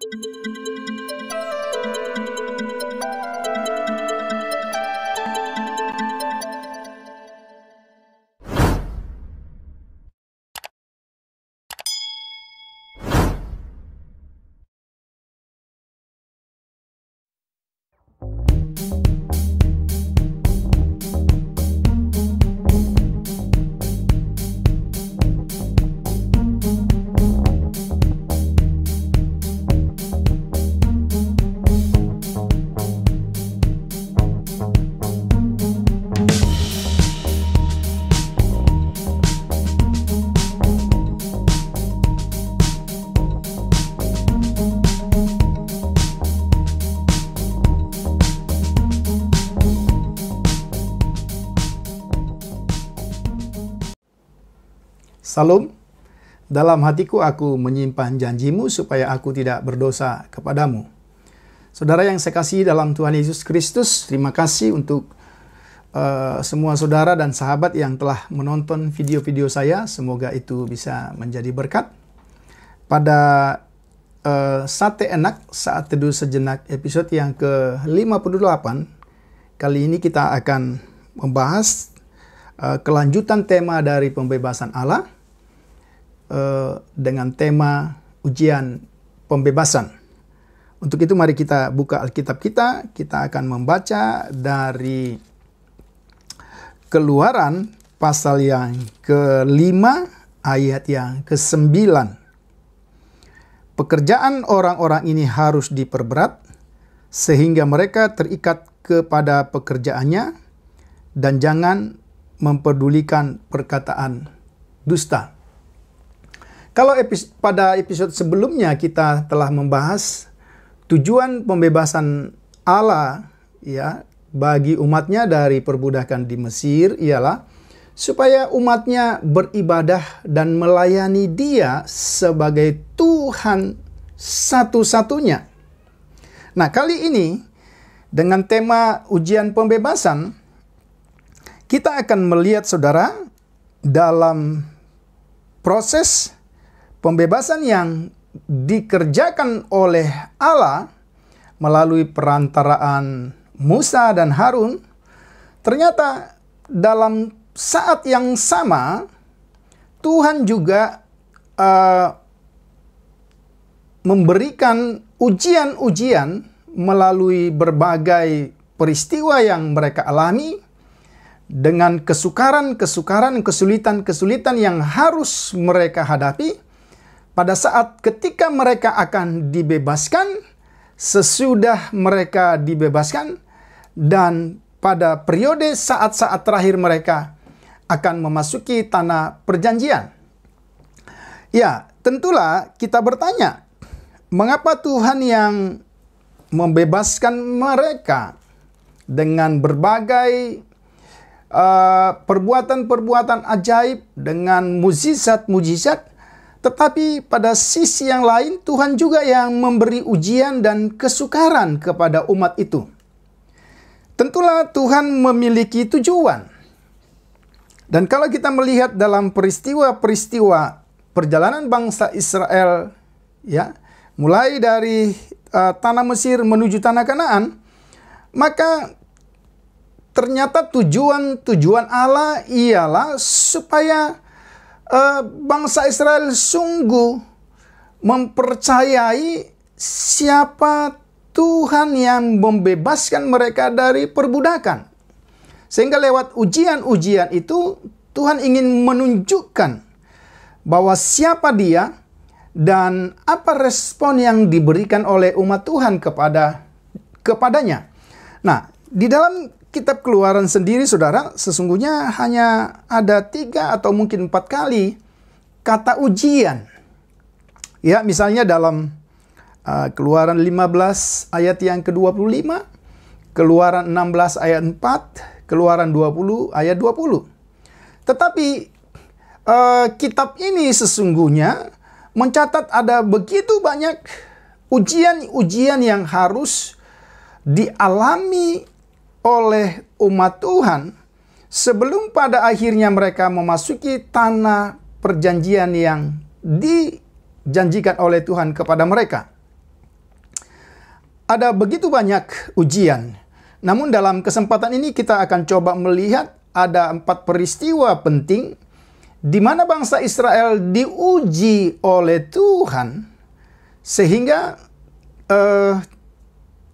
Thank you Salom, dalam hatiku aku menyimpan janjimu supaya aku tidak berdosa kepadamu. Saudara yang saya kasih dalam Tuhan Yesus Kristus, terima kasih untuk uh, semua saudara dan sahabat yang telah menonton video-video saya. Semoga itu bisa menjadi berkat. Pada uh, Sate Enak Saat Teduh Sejenak episode yang ke-58, kali ini kita akan membahas uh, kelanjutan tema dari pembebasan Allah uh, dengan tema ujian pembebasan. Untuk itu mari kita buka Alkitab kita, kita akan membaca dari Keluaran pasal yang kelima ayat yang kesembilan. Pekerjaan orang-orang ini harus diperberat sehingga mereka terikat kepada pekerjaannya dan jangan memperdulikan perkataan dusta. Kalau episode, pada episode sebelumnya kita telah membahas tujuan pembebasan Allah ya bagi umatnya dari perbudakan di Mesir ialah supaya umatnya beribadah dan melayani Dia sebagai Tuhan satu-satunya. Nah, kali ini dengan tema ujian pembebasan kita akan melihat Saudara dalam proses Pembebasan yang dikerjakan oleh Allah melalui perantaraan Musa dan Harun, ternyata dalam saat yang sama Tuhan juga uh, memberikan ujian-ujian melalui berbagai peristiwa yang mereka alami dengan kesukaran-kesukaran, kesulitan-kesulitan yang harus mereka hadapi pada saat ketika mereka akan dibebaskan, sesudah mereka dibebaskan, dan pada periode saat-saat terakhir mereka akan memasuki tanah perjanjian. Ya, tentulah kita bertanya, mengapa Tuhan yang membebaskan mereka dengan berbagai eh, perbuatan-perbuatan uh, ajaib, dengan mujizat-mujizat, tetapi pada sisi yang lain Tuhan juga yang memberi ujian dan kesukaran kepada umat itu. Tentulah Tuhan memiliki tujuan. Dan kalau kita melihat dalam peristiwa-peristiwa perjalanan bangsa Israel ya, mulai dari uh, tanah Mesir menuju tanah Kanaan, maka ternyata tujuan-tujuan Allah ialah supaya uh, bangsa Israel sungguh mempercayai siapa Tuhan yang membebaskan mereka dari perbudakan. Sehingga lewat ujian-ujian itu Tuhan ingin menunjukkan bahwa siapa dia dan apa respon yang diberikan oleh umat Tuhan kepada kepadanya. Nah, di dalam kitab keluaran sendiri saudara sesungguhnya hanya ada tiga atau mungkin empat kali kata ujian. Ya misalnya dalam uh, keluaran 15 ayat yang ke-25, keluaran 16 ayat 4, keluaran 20 ayat 20. Tetapi uh, kitab ini sesungguhnya mencatat ada begitu banyak ujian-ujian yang harus dialami oleh umat Tuhan sebelum pada akhirnya mereka memasuki tanah perjanjian yang dijanjikan oleh Tuhan kepada mereka. Ada begitu banyak ujian. Namun dalam kesempatan ini kita akan coba melihat ada empat peristiwa penting di mana bangsa Israel diuji oleh Tuhan sehingga uh,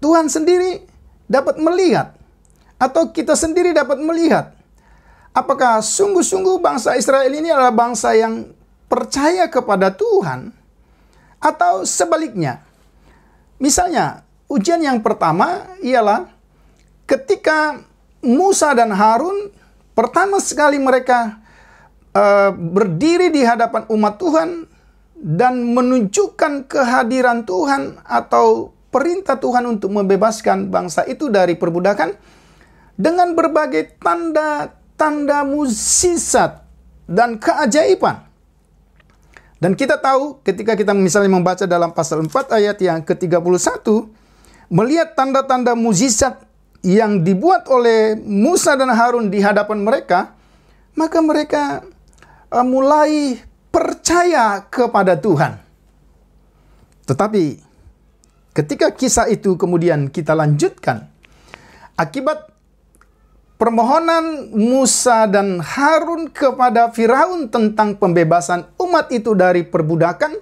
Tuhan sendiri dapat melihat atau kita sendiri dapat melihat apakah sungguh-sungguh bangsa Israel ini adalah bangsa yang percaya kepada Tuhan atau sebaliknya. Misalnya, ujian yang pertama ialah ketika Musa dan Harun pertama sekali mereka uh, berdiri di hadapan umat Tuhan dan menunjukkan kehadiran Tuhan atau perintah Tuhan untuk membebaskan bangsa itu dari perbudakan dengan berbagai tanda-tanda musisat dan keajaiban. Dan kita tahu ketika kita misalnya membaca dalam pasal 4 ayat yang ke-31 melihat tanda-tanda mujizat yang dibuat oleh Musa dan Harun di hadapan mereka, maka mereka e, mulai percaya kepada Tuhan. Tetapi ketika kisah itu kemudian kita lanjutkan, akibat permohonan Musa dan Harun kepada Firaun tentang pembebasan umat itu dari perbudakan,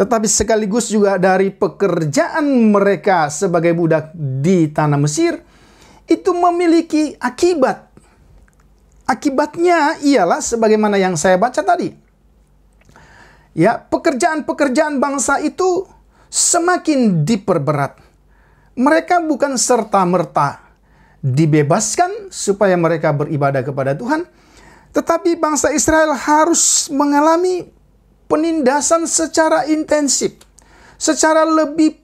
tetapi sekaligus juga dari pekerjaan mereka sebagai budak di tanah Mesir, itu memiliki akibat. Akibatnya ialah sebagaimana yang saya baca tadi. Ya, pekerjaan-pekerjaan bangsa itu semakin diperberat. Mereka bukan serta-merta dibebaskan supaya mereka beribadah kepada Tuhan. Tetapi bangsa Israel harus mengalami penindasan secara intensif, secara lebih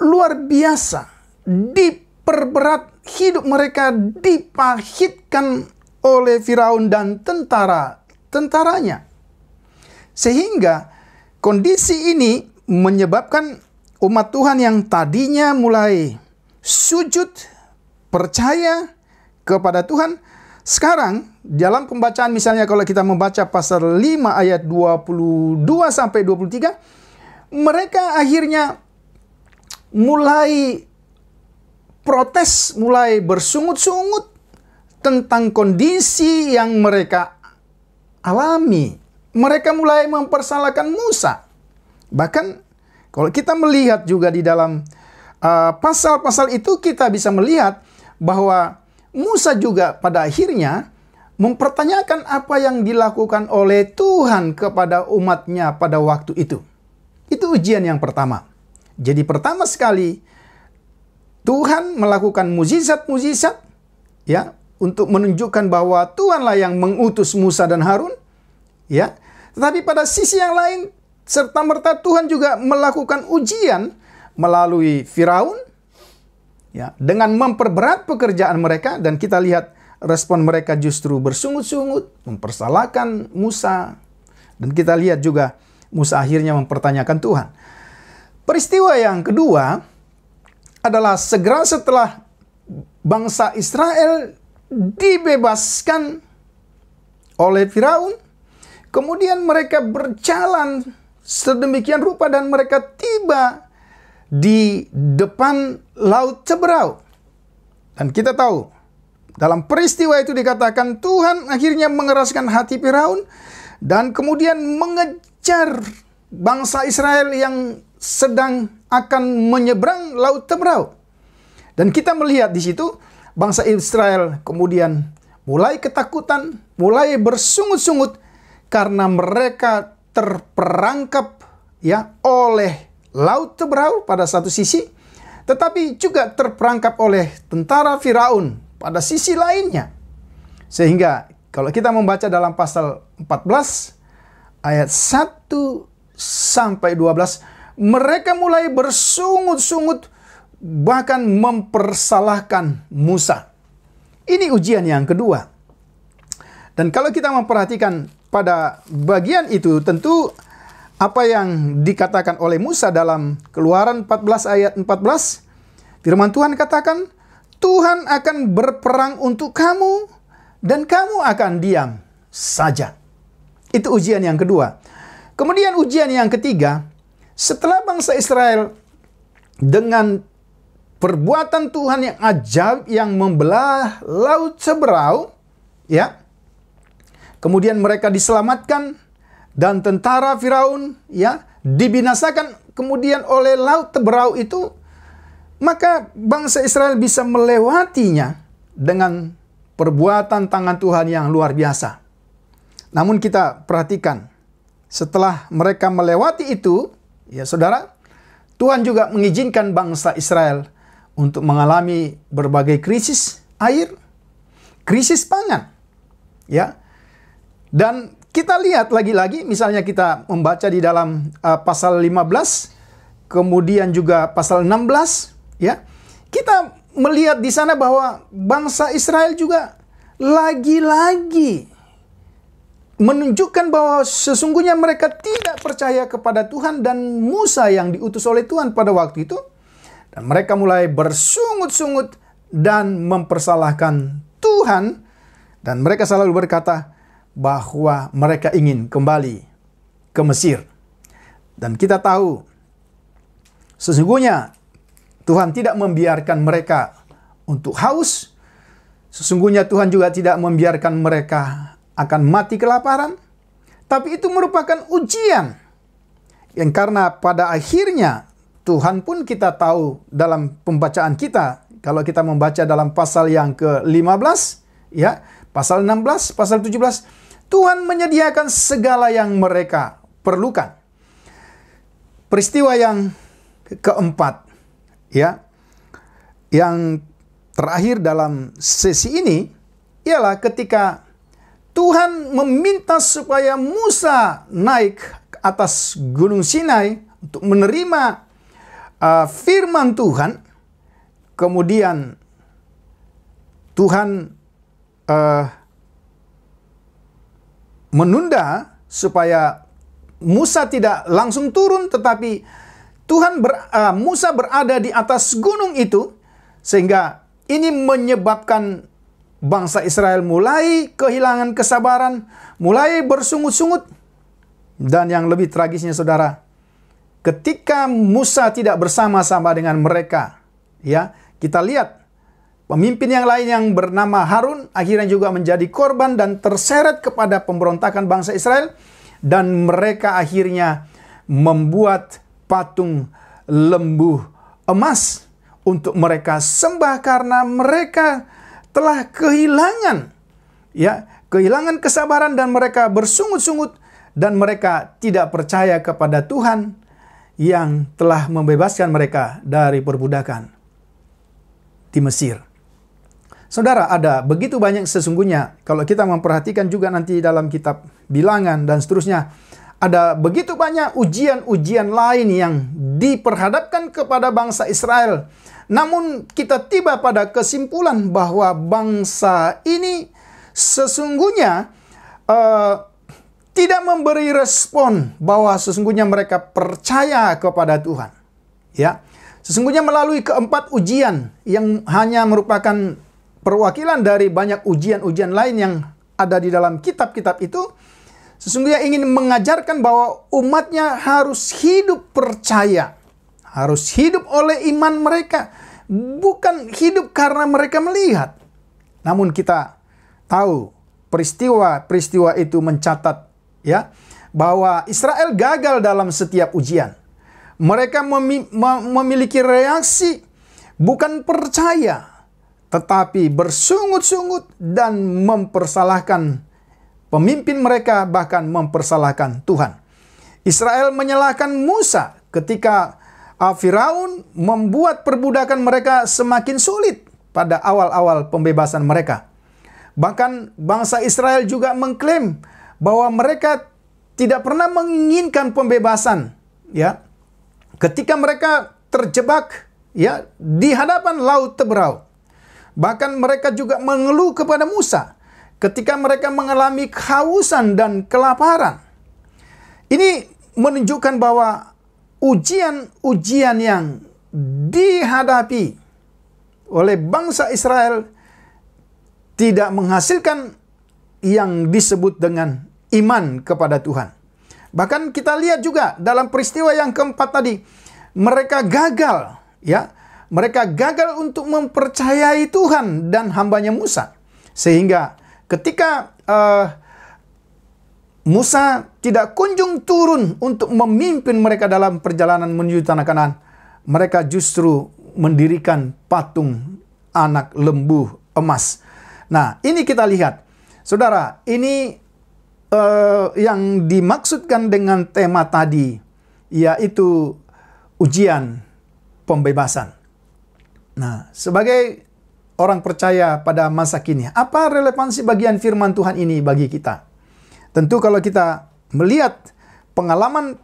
luar biasa, diperberat hidup mereka, dipahitkan oleh Firaun dan tentara tentaranya. Sehingga kondisi ini menyebabkan umat Tuhan yang tadinya mulai sujud percaya kepada Tuhan. Sekarang dalam pembacaan misalnya kalau kita membaca pasal 5 ayat 22 sampai 23, mereka akhirnya mulai protes, mulai bersungut-sungut tentang kondisi yang mereka alami. Mereka mulai mempersalahkan Musa. Bahkan kalau kita melihat juga di dalam uh, pasal-pasal uh, pasal -pasal itu kita bisa melihat bahwa Musa juga pada akhirnya mempertanyakan apa yang dilakukan oleh Tuhan kepada umatnya pada waktu itu. Itu ujian yang pertama. Jadi pertama sekali Tuhan melakukan mujizat-mujizat ya untuk menunjukkan bahwa Tuhanlah yang mengutus Musa dan Harun ya. Tetapi pada sisi yang lain serta merta Tuhan juga melakukan ujian melalui Firaun ya dengan memperberat pekerjaan mereka dan kita lihat respon mereka justru bersungut-sungut, mempersalahkan Musa. Dan kita lihat juga Musa akhirnya mempertanyakan Tuhan. Peristiwa yang kedua adalah segera setelah bangsa Israel dibebaskan oleh Firaun, kemudian mereka berjalan sedemikian rupa dan mereka tiba di depan laut Ceberau. Dan kita tahu, dalam peristiwa itu dikatakan Tuhan akhirnya mengeraskan hati Firaun dan kemudian mengejar bangsa Israel yang sedang akan menyeberang laut Ceberau. Dan kita melihat di situ bangsa Israel kemudian mulai ketakutan, mulai bersungut-sungut karena mereka terperangkap ya oleh laut Tebrau pada satu sisi, tetapi juga terperangkap oleh tentara Firaun pada sisi lainnya. Sehingga kalau kita membaca dalam pasal 14 ayat 1 sampai 12, mereka mulai bersungut-sungut bahkan mempersalahkan Musa. Ini ujian yang kedua. Dan kalau kita memperhatikan pada bagian itu tentu apa yang dikatakan oleh Musa dalam Keluaran 14 ayat 14, firman Tuhan katakan, Tuhan akan berperang untuk kamu dan kamu akan diam saja. Itu ujian yang kedua. Kemudian ujian yang ketiga, setelah bangsa Israel dengan perbuatan Tuhan yang ajaib yang membelah laut seberau, ya. Kemudian mereka diselamatkan dan tentara Firaun ya dibinasakan kemudian oleh laut Teberau itu maka bangsa Israel bisa melewatinya dengan perbuatan tangan Tuhan yang luar biasa. Namun kita perhatikan setelah mereka melewati itu ya Saudara Tuhan juga mengizinkan bangsa Israel untuk mengalami berbagai krisis air, krisis pangan ya. Dan kita lihat lagi-lagi, misalnya kita membaca di dalam uh, pasal 15, kemudian juga pasal 16, ya. Kita melihat di sana bahwa bangsa Israel juga lagi-lagi menunjukkan bahwa sesungguhnya mereka tidak percaya kepada Tuhan dan Musa yang diutus oleh Tuhan pada waktu itu. Dan mereka mulai bersungut-sungut dan mempersalahkan Tuhan. Dan mereka selalu berkata, bahwa mereka ingin kembali ke Mesir. Dan kita tahu sesungguhnya Tuhan tidak membiarkan mereka untuk haus. Sesungguhnya Tuhan juga tidak membiarkan mereka akan mati kelaparan. Tapi itu merupakan ujian. Yang karena pada akhirnya Tuhan pun kita tahu dalam pembacaan kita, kalau kita membaca dalam pasal yang ke-15, ya, pasal 16, pasal 17, Tuhan menyediakan segala yang mereka perlukan. Peristiwa yang keempat, ya, yang terakhir dalam sesi ini ialah ketika Tuhan meminta supaya Musa naik ke atas Gunung Sinai untuk menerima uh, firman Tuhan. Kemudian Tuhan uh, menunda supaya Musa tidak langsung turun tetapi Tuhan ber, uh, Musa berada di atas gunung itu sehingga ini menyebabkan bangsa Israel mulai kehilangan kesabaran, mulai bersungut-sungut. Dan yang lebih tragisnya saudara, ketika Musa tidak bersama-sama dengan mereka, ya, kita lihat Pemimpin yang lain yang bernama Harun akhirnya juga menjadi korban dan terseret kepada pemberontakan bangsa Israel dan mereka akhirnya membuat patung lembu emas untuk mereka sembah karena mereka telah kehilangan ya kehilangan kesabaran dan mereka bersungut-sungut dan mereka tidak percaya kepada Tuhan yang telah membebaskan mereka dari perbudakan di Mesir. Saudara, ada begitu banyak sesungguhnya. Kalau kita memperhatikan juga nanti dalam kitab bilangan dan seterusnya, ada begitu banyak ujian-ujian lain yang diperhadapkan kepada bangsa Israel. Namun kita tiba pada kesimpulan bahwa bangsa ini sesungguhnya uh, tidak memberi respon bahwa sesungguhnya mereka percaya kepada Tuhan. Ya. Sesungguhnya melalui keempat ujian yang hanya merupakan perwakilan dari banyak ujian-ujian lain yang ada di dalam kitab-kitab itu sesungguhnya ingin mengajarkan bahwa umatnya harus hidup percaya, harus hidup oleh iman mereka, bukan hidup karena mereka melihat. Namun kita tahu peristiwa-peristiwa itu mencatat ya bahwa Israel gagal dalam setiap ujian. Mereka memiliki reaksi bukan percaya, tetapi bersungut-sungut dan mempersalahkan pemimpin mereka, bahkan mempersalahkan Tuhan. Israel menyalahkan Musa ketika ah, Firaun membuat perbudakan mereka semakin sulit pada awal-awal pembebasan mereka. Bahkan bangsa Israel juga mengklaim bahwa mereka tidak pernah menginginkan pembebasan, ya. Ketika mereka terjebak ya di hadapan laut Teberau. Bahkan mereka juga mengeluh kepada Musa ketika mereka mengalami kehausan dan kelaparan. Ini menunjukkan bahwa ujian-ujian yang dihadapi oleh bangsa Israel tidak menghasilkan yang disebut dengan iman kepada Tuhan. Bahkan kita lihat juga dalam peristiwa yang keempat tadi, mereka gagal ya mereka gagal untuk mempercayai Tuhan dan hambanya Musa. Sehingga ketika uh, Musa tidak kunjung turun untuk memimpin mereka dalam perjalanan menuju tanah kanan, mereka justru mendirikan patung anak lembu emas. Nah, ini kita lihat. Saudara, ini uh, yang dimaksudkan dengan tema tadi, yaitu ujian pembebasan. Nah, sebagai orang percaya pada masa kini, apa relevansi bagian firman Tuhan ini bagi kita? Tentu kalau kita melihat pengalaman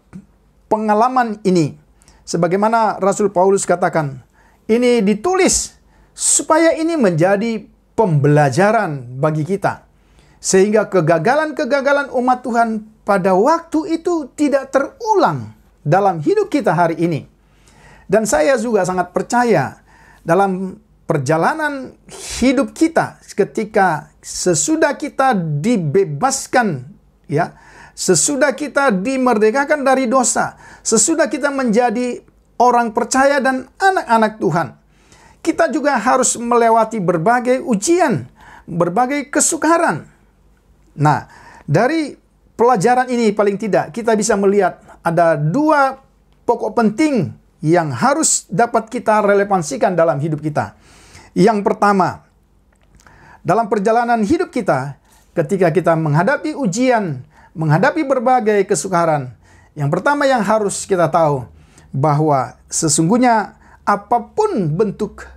pengalaman ini sebagaimana Rasul Paulus katakan, ini ditulis supaya ini menjadi pembelajaran bagi kita sehingga kegagalan-kegagalan umat Tuhan pada waktu itu tidak terulang dalam hidup kita hari ini. Dan saya juga sangat percaya dalam perjalanan hidup kita ketika sesudah kita dibebaskan ya sesudah kita dimerdekakan dari dosa sesudah kita menjadi orang percaya dan anak-anak Tuhan kita juga harus melewati berbagai ujian berbagai kesukaran nah dari pelajaran ini paling tidak kita bisa melihat ada dua pokok penting yang harus dapat kita relevansikan dalam hidup kita. Yang pertama, dalam perjalanan hidup kita, ketika kita menghadapi ujian, menghadapi berbagai kesukaran, yang pertama yang harus kita tahu bahwa sesungguhnya apapun bentuk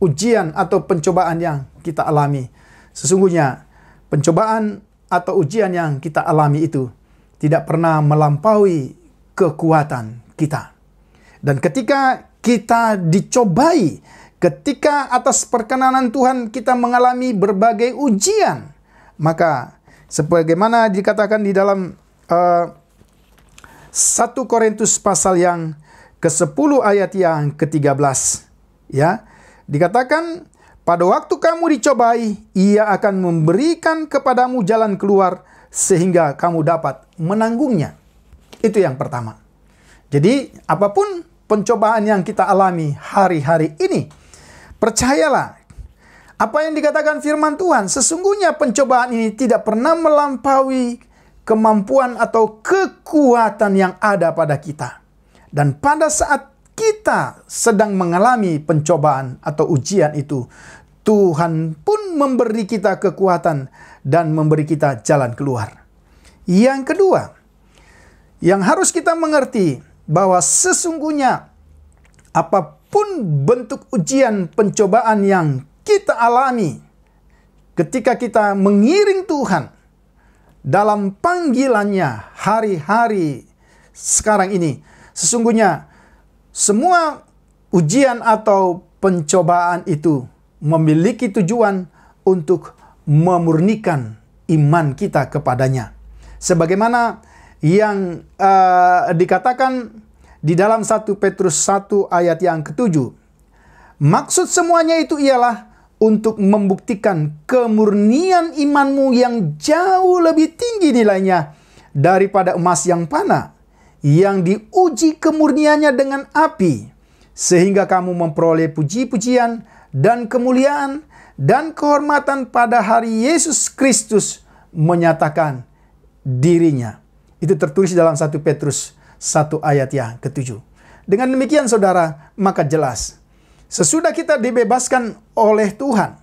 ujian atau pencobaan yang kita alami, sesungguhnya pencobaan atau ujian yang kita alami itu tidak pernah melampaui kekuatan kita dan ketika kita dicobai, ketika atas perkenanan Tuhan kita mengalami berbagai ujian, maka sebagaimana dikatakan di dalam uh, eh, 1 Korintus pasal yang ke-10 ayat yang ke-13 ya dikatakan pada waktu kamu dicobai ia akan memberikan kepadamu jalan keluar sehingga kamu dapat menanggungnya itu yang pertama jadi apapun pencobaan yang kita alami hari-hari ini. Percayalah, apa yang dikatakan firman Tuhan, sesungguhnya pencobaan ini tidak pernah melampaui kemampuan atau kekuatan yang ada pada kita. Dan pada saat kita sedang mengalami pencobaan atau ujian itu, Tuhan pun memberi kita kekuatan dan memberi kita jalan keluar. Yang kedua, yang harus kita mengerti, bahwa sesungguhnya apapun bentuk ujian pencobaan yang kita alami ketika kita mengiring Tuhan dalam panggilannya hari-hari sekarang ini, sesungguhnya semua ujian atau pencobaan itu memiliki tujuan untuk memurnikan iman kita kepadanya. Sebagaimana yang uh, dikatakan di dalam 1 Petrus 1 ayat yang ketujuh. Maksud semuanya itu ialah untuk membuktikan kemurnian imanmu yang jauh lebih tinggi nilainya daripada emas yang panah yang diuji kemurniannya dengan api sehingga kamu memperoleh puji-pujian dan kemuliaan dan kehormatan pada hari Yesus Kristus menyatakan dirinya. Itu tertulis dalam 1 Petrus 1 ayat yang ketujuh. Dengan demikian saudara, maka jelas. Sesudah kita dibebaskan oleh Tuhan,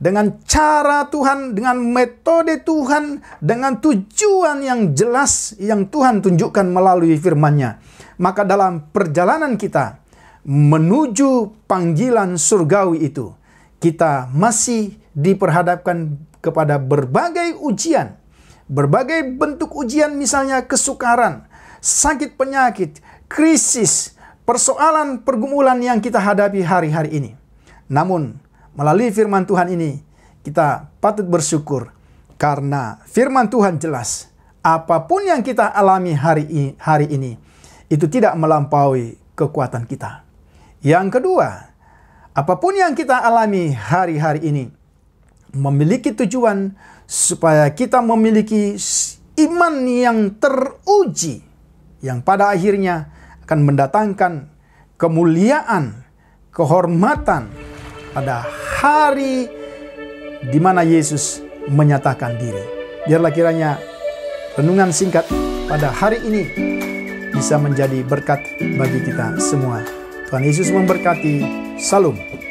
dengan cara Tuhan, dengan metode Tuhan, dengan tujuan yang jelas yang Tuhan tunjukkan melalui firman-Nya. Maka dalam perjalanan kita menuju panggilan surgawi itu, kita masih diperhadapkan kepada berbagai ujian Berbagai bentuk ujian misalnya kesukaran, sakit penyakit, krisis, persoalan pergumulan yang kita hadapi hari-hari ini. Namun, melalui firman Tuhan ini, kita patut bersyukur karena firman Tuhan jelas. Apapun yang kita alami hari ini, hari ini itu tidak melampaui kekuatan kita. Yang kedua, apapun yang kita alami hari-hari ini memiliki tujuan supaya kita memiliki iman yang teruji yang pada akhirnya akan mendatangkan kemuliaan, kehormatan pada hari di mana Yesus menyatakan diri. Biarlah kiranya renungan singkat pada hari ini bisa menjadi berkat bagi kita semua. Tuhan Yesus memberkati. Salam.